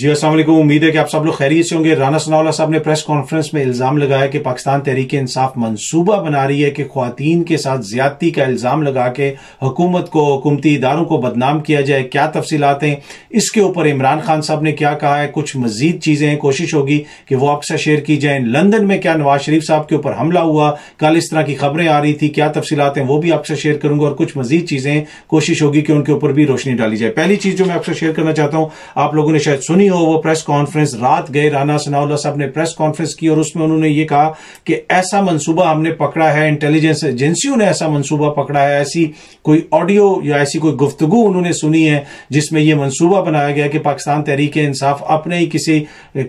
जी असल उम्मीद है कि आप सब लोग खैरियत से होंगे राना सनावला साहब ने प्रेस कॉन्फ्रेंस में इल्जाम लगाया कि पाकिस्तान तहरीक इंसाफ मनसूबा बना रही है कि खुवान के साथ ज्यादती का इल्जाम लगा के हुकूमत को हुकूमती इदारों को बदनाम किया जाए क्या तफसीलात हैं इसके ऊपर इमरान खान साहब ने क्या कहा है कुछ मजीद चीजें कोशिश होगी कि वो आपसे शेयर की जाए लंदन में क्या नवाज शरीफ साहब के ऊपर हमला हुआ कल इस तरह की खबरें आ रही थी क्या तफसीलात हैं वो भी आपसे शेयर करूंगा और कुछ मजीद चीजें कोशिश होगी कि उनके ऊपर भी रोशनी डाली जाए पहली चीज जो मैं आपसे शेयर करना चाहता हूं आप लोगों ने शायद सुनी सुनी हो वो प्रेस कॉन्फ्रेंस रात गए राना सनाउल्ला साहब ने प्रेस कॉन्फ्रेंस की और उसमें उन्होंने ये कहा कि ऐसा मंसूबा हमने पकड़ा है इंटेलिजेंस एजेंसियों ने ऐसा मंसूबा पकड़ा है ऐसी कोई ऑडियो या ऐसी कोई गुफ्तगु उन्होंने सुनी है जिसमें यह मनसूबा बनाया गया कि पाकिस्तान तहरीक इंसाफ अपने ही किसी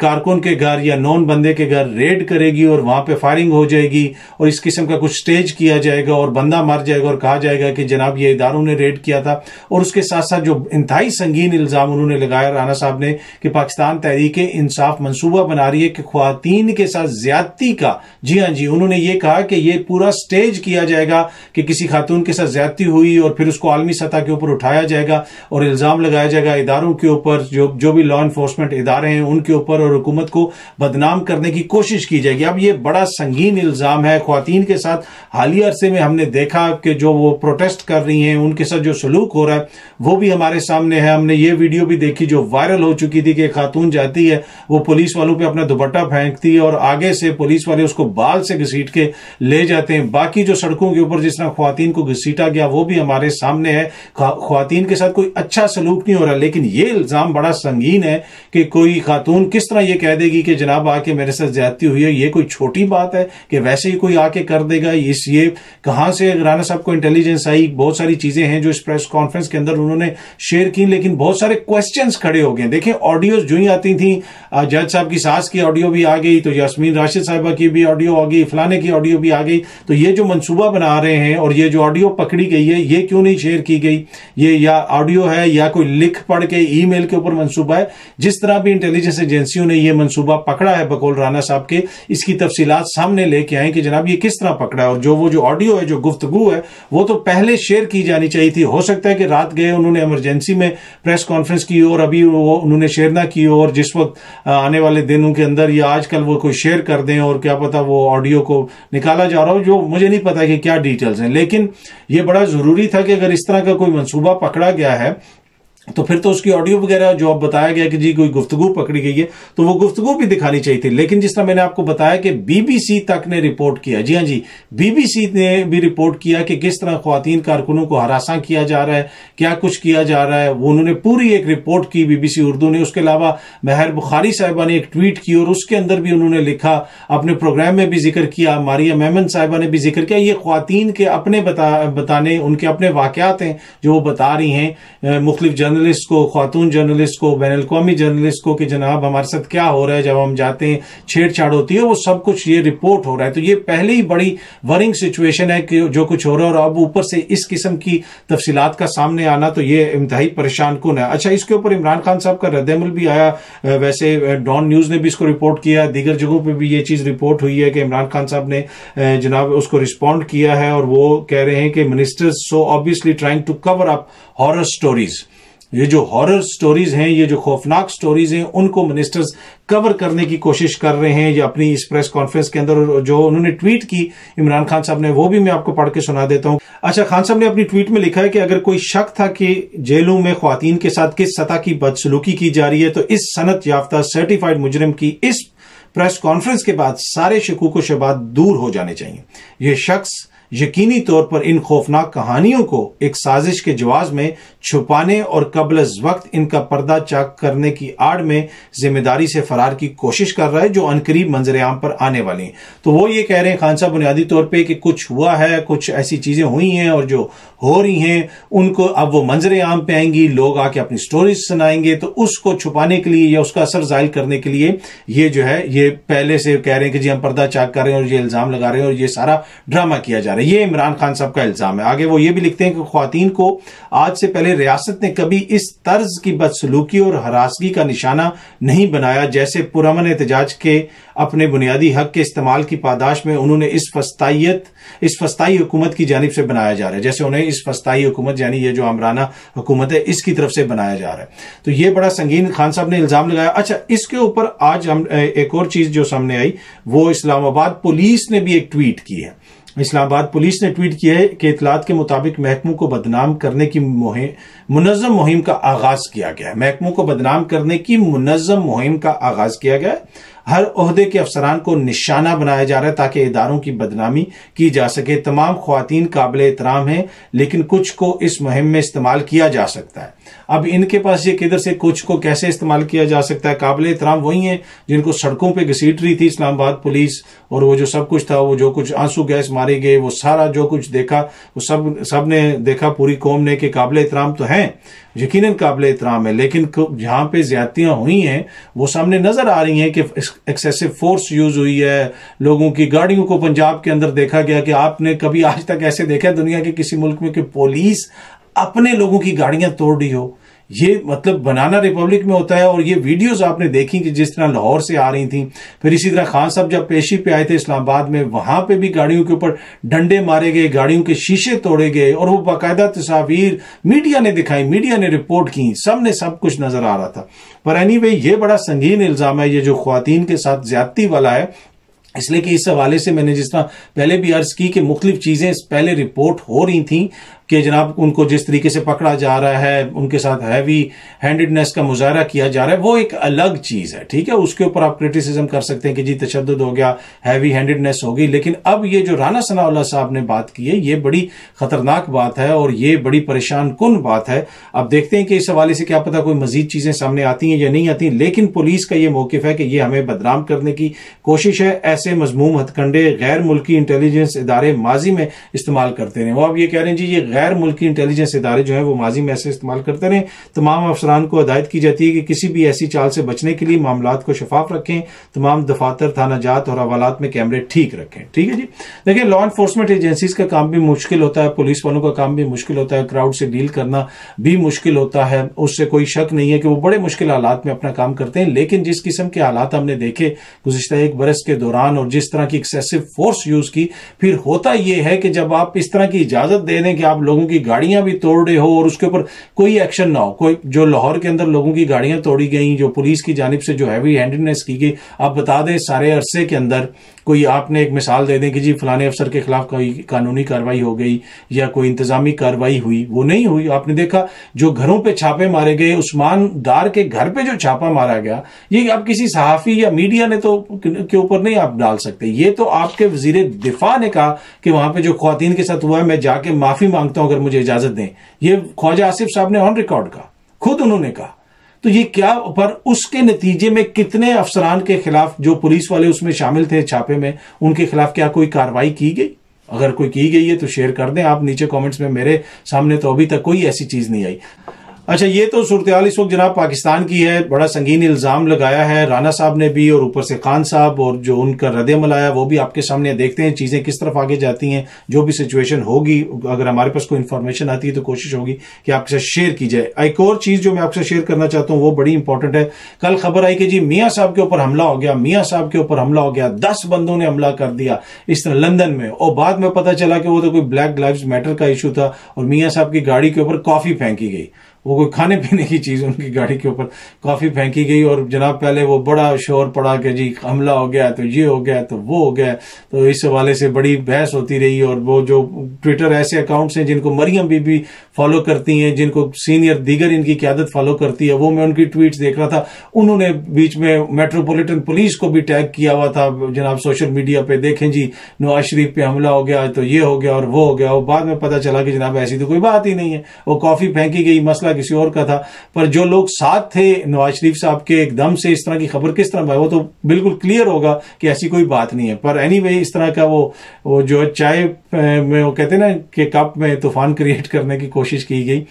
कारकुन के घर या नॉन बंदे के घर रेड करेगी और वहां पर फायरिंग हो जाएगी और इस किस्म का कुछ स्टेज किया जाएगा और बंदा मर जाएगा और कहा जाएगा कि जनाब ये इदारों ने रेड किया था और उसके साथ साथ जो इंतहाई संगीन इल्जाम उन्होंने लगाया राणा साहब ने कि पाकिस्तान तहरीक इंसाफ मनसूबा बना रही है कि खुवान के साथ ज्यादती का जी हाँ जी उन्होंने ये कहा कि ये पूरा स्टेज किया जाएगा कि किसी खातून के साथ ज्यादती हुई और फिर उसको आलमी सतह के ऊपर उठाया जाएगा और इल्जाम लगाया जाएगा इदारों के ऊपर जो जो भी लॉ इन्फोर्समेंट इदारे हैं उनके ऊपर और हुकूमत को बदनाम करने की कोशिश की जाएगी अब ये बड़ा संगीन इल्जाम है खुवान के साथ हालिया अरसे में हमने देखा कि जो वो प्रोटेस्ट कर रही हैं उनके साथ जो सलूक हो रहा है वो भी हमारे सामने है हमने ये वीडियो भी देखी जो वायरल हो चुकी थी की खातून जाती है वो पुलिस वालों पे अपना दुपट्टा फेंकती है और आगे से पुलिस वाले उसको बाल से घसीट के ले जाते हैं बाकी जो सड़कों के ऊपर जिस तरह खुवान को घसीटा गया वो भी हमारे सामने है खुवान के साथ कोई अच्छा सलूक नहीं हो रहा लेकिन ये इल्ज़ाम बड़ा संगीन है कि कोई खातून किस तरह ये कह देगी कि जनाब आके मेरे साथ ज्यादती हुई है ये कोई छोटी बात है कि वैसे ही कोई आके कर देगा इस ये कहाँ से राना साहब को इंटेलिजेंस आई बहुत सारी चीजें हैं जो इस प्रेस कॉन्फ्रेंस के अंदर उन्होंने शेयर की लेकिन बहुत सारे क्वेश्चन खड़े हो गए देखें ऑर्डर ऑडियोज जो ही आती थी जज साहब की सास की ऑडियो भी आ गई तो यासमीन राशिद साहबा की भी ऑडियो आ गई फलाने की ऑडियो भी आ गई तो ये जो मनसूबा बना रहे हैं और ये जो ऑडियो पकड़ी गई है ये क्यों नहीं शेयर की गई ये या ऑडियो है या कोई लिख पढ़ के ईमेल के ऊपर मनसूबा है जिस तरह भी इंटेलिजेंस एजेंसियों ने यह मनसूबा पकड़ा है बकोल राना साहब के इसकी तफसी सामने लेके आए कि जनाब ये किस तरह पकड़ा है और जो वो जो ऑडियो है जो गुफ्तगु है वो तो पहले शेयर की जानी चाहिए थी हो सकता है कि रात गए उन्होंने इमरजेंसी में प्रेस कॉन्फ्रेंस की और अभी वो उन्होंने शेयर प्रेरणा की और जिस वक्त आने वाले दिनों के अंदर या आजकल वो कोई शेयर कर दें और क्या पता वो ऑडियो को निकाला जा रहा हो जो मुझे नहीं पता कि क्या डिटेल्स हैं लेकिन ये बड़ा ज़रूरी था कि अगर इस तरह का कोई मनसूबा पकड़ा गया है तो फिर तो उसकी ऑडियो वगैरह जो अब बताया गया कि जी कोई गुफ्तगु पकड़ी गई है तो वो गुफ्तगु भी दिखानी चाहिए थी लेकिन जिस तरह मैंने आपको बताया कि बीबीसी तक ने रिपोर्ट किया जी हाँ जी बीबीसी ने भी रिपोर्ट किया कि किस तरह खुवान कारकुनों को हरासा किया जा रहा है क्या कुछ किया जा रहा है वो उन्होंने पूरी एक रिपोर्ट की बीबीसी उर्दू ने उसके अलावा महर बुखारी साहिबा ने एक ट्वीट की और उसके अंदर भी उन्होंने लिखा अपने प्रोग्राम में भी जिक्र किया मारिया मेमन साहिबा ने भी जिक्र किया ये खुवान के अपने बताने उनके अपने वाकत हैं जो वो बता रही हैं मुख्तलिफ जन जर्नलिस्ट को खातून जर्नलिस्ट को बैन अवी जर्नलिस्ट को कि जनाब हमारे साथ क्या हो रहा है जब हम जाते हैं छेड़छाड़ होती है वो सब कुछ ये रिपोर्ट हो रहा है तो ये पहले ही बड़ी वरिंग सिचुएशन है कि जो कुछ हो रहा है और अब ऊपर से इस किस्म की तफसी का सामने आना तो ये इंतहाई परेशान कौन है अच्छा इसके ऊपर इमरान खान साहब का रद्दमल भी आया वैसे डॉन न्यूज ने भी इसको रिपोर्ट किया दीगर जगहों पर भी ये चीज रिपोर्ट हुई है कि इमरान खान साहब ने जनाब उसको रिस्पॉन्ड किया है और वो कह रहे हैं कि ministers so obviously trying to cover up horror stories ये जो हॉरर स्टोरीज हैं ये जो खौफनाक स्टोरीज हैं उनको मिनिस्टर्स कवर करने की कोशिश कर रहे हैं या अपनी इस प्रेस कॉन्फ्रेंस के अंदर जो उन्होंने ट्वीट की इमरान खान साहब ने वो भी मैं आपको पढ़ के सुना देता हूं अच्छा खान साहब ने अपनी ट्वीट में लिखा है कि अगर कोई शक था कि जेलों में खातन के साथ किस सतह की बदसलूकी की जा रही है तो इस सनत याफ्ता सर्टिफाइड मुजरम की इस प्रेस कॉन्फ्रेंस के बाद सारे शकूक शबाद दूर हो जाने चाहिए ये शख्स यकीनी तौर पर इन खौफनाक कहानियों को एक साजिश के जवाब में छुपाने और कबल वक्त इनका पर्दा चाक करने की आड़ में जिम्मेदारी से फरार की कोशिश कर रहा है जो अनकरीब मंजरेआम आम पर आने वाली है तो वो ये कह रहे हैं खान साहब बुनियादी तौर पर कि कुछ हुआ है कुछ ऐसी चीजें हुई हैं और जो हो रही हैं उनको अब वो मंजरे आम पे आएंगी लोग आके अपनी स्टोरीज सुनाएंगे तो उसको छुपाने के लिए या उसका असर जाहिर करने के लिए ये जो है ये पहले से कह रहे हैं कि जी हम पर्दा चाक कर रहे हैं और ये इल्जाम लगा रहे हैं और ये सारा ड्रामा किया जा रहा है ये इमरान खान साहब का इल्जाम है आगे वो ये भी लिखते हैं कि खातन को आज से पहले रियासत ने कभी इस तर्ज की बदसलूकी और हरासगी का निशाना नहीं बनाया जैसे पुरमन एहतजाज के अपने बुनियादी हक के इस्तेमाल की पादाश में उन्होंने इस फस्ताइत इस फस्ताई हुकूमत की जानब से बनाया जा रहा है जैसे उन्हें इस फस्ताई हुकूमत यानी ये जो अमराना हुकूमत है इसकी तरफ से बनाया जा रहा है तो ये बड़ा संगीन खान साहब ने इल्ज़ाम लगाया अच्छा इसके ऊपर आज हम एक और चीज़ जो सामने आई वो इस्लामाबाद पुलिस ने भी एक ट्वीट की है इस्लामाबाद पुलिस ने ट्वीट किया है कि इतलात के मुताबिक महकमों को बदनाम करने की मुहिम मुनजम मुहिम का आगाज किया गया है महकमों को बदनाम करने की मुनजम मुहिम का आगाज किया गया है हर अहदे के अफसरान को निशाना बनाया जा रहा है ताकि इदारों की बदनामी की जा सके तमाम खुवान काबिल एहतराम हैं लेकिन कुछ को इस मुहिम में इस्तेमाल किया जा सकता है अब इनके पास ये किधर से कुछ को कैसे इस्तेमाल किया जा सकता है काबिल एहतराम वही हैं जिनको सड़कों पर घसीट रही थी इस्लामाबाद पुलिस और वो जो सब कुछ था वो जो कुछ आंसू गैस मारे गए वो सारा जो कुछ देखा वो सब सब ने देखा पूरी कौम ने कि काबिल एहतराम तो हैं यकीन काबिल एहतराम है लेकिन जहां पे ज्यादतियां हुई हैं वो सामने नजर आ रही हैं कि एक्सेसिव फोर्स यूज हुई है लोगों की गाड़ियों को पंजाब के अंदर देखा गया कि आपने कभी आज तक ऐसे देखा है दुनिया के किसी मुल्क में कि पुलिस अपने लोगों की गाड़ियां तोड़ रही हो ये मतलब बनाना रिपब्लिक में होता है और ये वीडियोस आपने देखी कि जिस तरह लाहौर से आ रही थी फिर इसी तरह खान साहब जब पेशी पे आए थे इस्लामाबाद में वहां पे भी गाड़ियों के ऊपर डंडे मारे गए गाड़ियों के शीशे तोड़े गए और वो बाकायदा तस्वीर मीडिया ने दिखाई मीडिया ने रिपोर्ट की सबने सब कुछ नजर आ रहा था पर एनी anyway, ये बड़ा संगीन इल्जाम है ये जो खुवान के साथ ज्यादती वाला है इसलिए कि इस हवाले से मैंने जिस तरह पहले भी अर्ज की कि मुख्तलिफ चीज़ें पहले रिपोर्ट हो रही थी कि जनाब उनको जिस तरीके से पकड़ा जा रहा है उनके साथ हैवी हैंडेडनेस का मुजाहरा किया जा रहा है वो एक अलग चीज़ है ठीक है उसके ऊपर आप क्रिटिसिज्म कर सकते हैं कि जी तशद हो गया हैवी हैंडेडनेस हो गई लेकिन अब ये जो राना सनाउल्ला साहब ने बात की है ये बड़ी खतरनाक बात है और ये बड़ी परेशान कन बात है अब देखते हैं कि इस हवाले से क्या पता कोई मजीद चीज़ें सामने आती हैं या नहीं आती लेकिन पुलिस का ये मौकफ है कि ये हमें बदनाम करने की कोशिश है ऐसे मजमूम हथकंडे गैर मुल्की इंटेलिजेंस इदारे माजी में इस्तेमाल करते रहे वो आप ये कह रहे हैं जी ये गैर गैर मुल्की इंटेलिजेंस इदारे जो है वो माजी में ऐसे इस्तेमाल करते रहे तमाम अफसरान को हदायत की जाती है कि किसी भी ऐसी चाल से बचने के लिए मामला को शफाफ रखें तमाम दफातर थानाजात और हवालात में कैमरे ठीक रखें ठीक है जी देखिये लॉ इन्फोर्समेंट एजेंसीज का काम भी मुश्किल होता है पुलिस वालों का काम भी मुश्किल होता है क्राउड से डील करना भी मुश्किल होता है उससे कोई शक नहीं है कि वो बड़े मुश्किल हालात में अपना काम करते हैं लेकिन जिस किस्म के हालात हमने देखे गुजशत एक बरस के दौरान और जिस तरह की एक्सेसिव फोर्स यूज की फिर होता यह है कि जब आप इस तरह की इजाजत दे दें कि आप लोगों की गाड़ियां भी तोड़ रहे हो और उसके ऊपर कोई एक्शन ना हो कोई जो लाहौर के अंदर लोगों की गाड़ियां तोड़ी गई जो पुलिस की जानब से जो हैवी हैंडनेस की गई आप बता दें सारे अरसे के अंदर कोई आपने एक मिसाल दे दें कि जी फलाने अफसर के खिलाफ कोई कानूनी कार्रवाई हो गई या कोई इंतजामी कार्रवाई हुई वो नहीं हुई आपने देखा जो घरों पे छापे मारे गए उस्मान दार के घर पे जो छापा मारा गया ये आप किसी सहाफी या मीडिया ने तो के ऊपर नहीं आप डाल सकते ये तो आपके वजीर दिफा ने कहा कि वहां पर जो खुवान के साथ हुआ है मैं जाके माफी मांगता हूं अगर मुझे इजाजत दें ये ख्वाजा आसिफ साहब ने ऑन रिकॉर्ड कहा खुद उन्होंने कहा तो ये क्या पर उसके नतीजे में कितने अफसरान के खिलाफ जो पुलिस वाले उसमें शामिल थे छापे में उनके खिलाफ क्या कोई कार्रवाई की गई अगर कोई की गई है तो शेयर कर दें आप नीचे कमेंट्स में मेरे सामने तो अभी तक कोई ऐसी चीज नहीं आई अच्छा ये तो सूरत इस वक्त जनाब पाकिस्तान की है बड़ा संगीन इल्ज़ाम लगाया है राना साहब ने भी और ऊपर से खान साहब और जो उनका रद मलाया वो भी आपके सामने देखते हैं चीज़ें किस तरफ आगे जाती हैं जो भी सिचुएशन होगी अगर हमारे पास कोई इन्फॉर्मेशन आती है तो कोशिश होगी कि आपके साथ शेयर की जाए एक और चीज़ जो मैं आपसे शेयर करना चाहता हूँ वो बड़ी इंपॉर्टेंट है कल खबर आई कि जी मियाँ साहब के ऊपर हमला हो गया मियाँ साहब के ऊपर हमला हो गया दस बंदों ने हमला कर दिया इस तरह लंदन में और बाद में पता चला कि वो तो कोई ब्लैक लाइव मैटर का इशू था और मियाँ साहब की गाड़ी के ऊपर कॉफ़ी फेंकी गई वो कोई खाने पीने की चीज उनकी गाड़ी के ऊपर काफी फेंकी गई और जनाब पहले वो बड़ा शोर पड़ा कि जी हमला हो गया तो ये हो गया तो वो हो गया तो इस हवाले से बड़ी बहस होती रही और वो जो ट्विटर ऐसे अकाउंट्स हैं जिनको मरियम बीबी फॉलो करती हैं जिनको सीनियर दीगर इनकी क्यादत फॉलो करती है वो मैं उनकी ट्वीट देख रहा था उन्होंने बीच में मेट्रोपोलिटन पुलिस को भी टैग किया हुआ था जनाब सोशल मीडिया पे देखें जी नवाज शरीफ पे हमला हो गया तो ये हो गया और वो हो गया और बाद में पता चला कि जनाब ऐसी तो कोई बात ही नहीं है वो कॉफी फेंकी गई मसला था किसी और का था पर जो लोग साथ थे नवाज शरीफ साहब के एकदम से इस तरह की खबर किस तरह वो तो बिल्कुल क्लियर होगा कि ऐसी कोई बात नहीं है पर एनी anyway, इस तरह का वो वो जो है चाय में वो कहते ना कि कप में तूफान क्रिएट करने की कोशिश की गई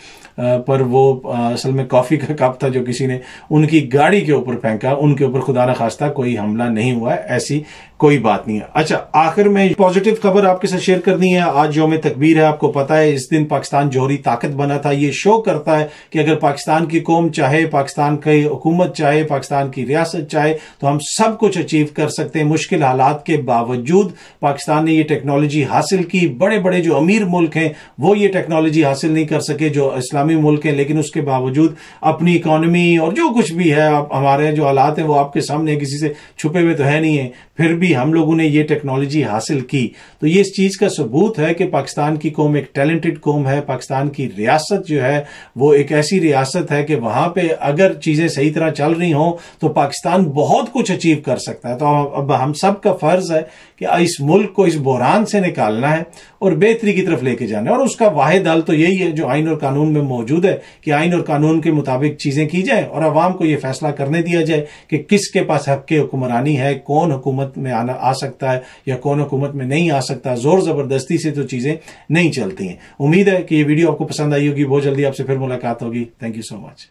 पर वो असल में कॉफ़ी का कप था जो किसी ने उनकी गाड़ी के ऊपर फेंका उनके ऊपर खुदा न खास्ता कोई हमला नहीं हुआ ऐसी कोई बात नहीं है अच्छा आखिर में पॉजिटिव खबर आपके साथ शेयर करनी है आज जो में तकबीर है आपको पता है इस दिन पाकिस्तान जोहरी ताकत बना था ये शो करता है कि अगर पाकिस्तान की कौम चाहे पाकिस्तान की हुकूमत चाहे पाकिस्तान की रियासत चाहे तो हम सब कुछ अचीव कर सकते हैं मुश्किल हालात के बावजूद पाकिस्तान ने ये टेक्नोलॉजी हासिल की बड़े बड़े जो अमीर मुल्क हैं वो ये टेक्नोलॉजी हासिल नहीं कर सके जो इस्लामी मुल्क हैं लेकिन उसके बावजूद अपनी इकोनॉमी और जो कुछ भी है हमारे जो हालात हैं वो आपके सामने किसी से छुपे हुए तो है नहीं है फिर भी भी हम लोगों ने ये टेक्नोलॉजी हासिल की तो ये इस चीज़ का सबूत है कि पाकिस्तान की कौम एक टैलेंटेड कौम है पाकिस्तान की रियासत जो है वो एक ऐसी रियासत है कि वहां पे अगर चीज़ें सही तरह चल रही हों तो पाकिस्तान बहुत कुछ अचीव कर सकता है तो अब हम सब का फर्ज है कि इस मुल्क को इस बहरान से निकालना है और बेहतरी की तरफ लेके जाना है और उसका वाहिद हल तो यही है जो आइन और कानून में मौजूद है कि आइन और कानून के मुताबिक चीज़ें की जाए और आवाम को यह फैसला करने दिया जाए कि किसके पास हक हुक्मरानी है कौन हुकूमत में आना आ सकता है या कौन हुकूमत में नहीं आ सकता ज़ोर ज़बरदस्ती से तो चीज़ें नहीं चलती हैं उम्मीद है कि ये वीडियो आपको पसंद आई होगी बहुत जल्दी आपसे फिर मुलाकात होगी थैंक यू सो मच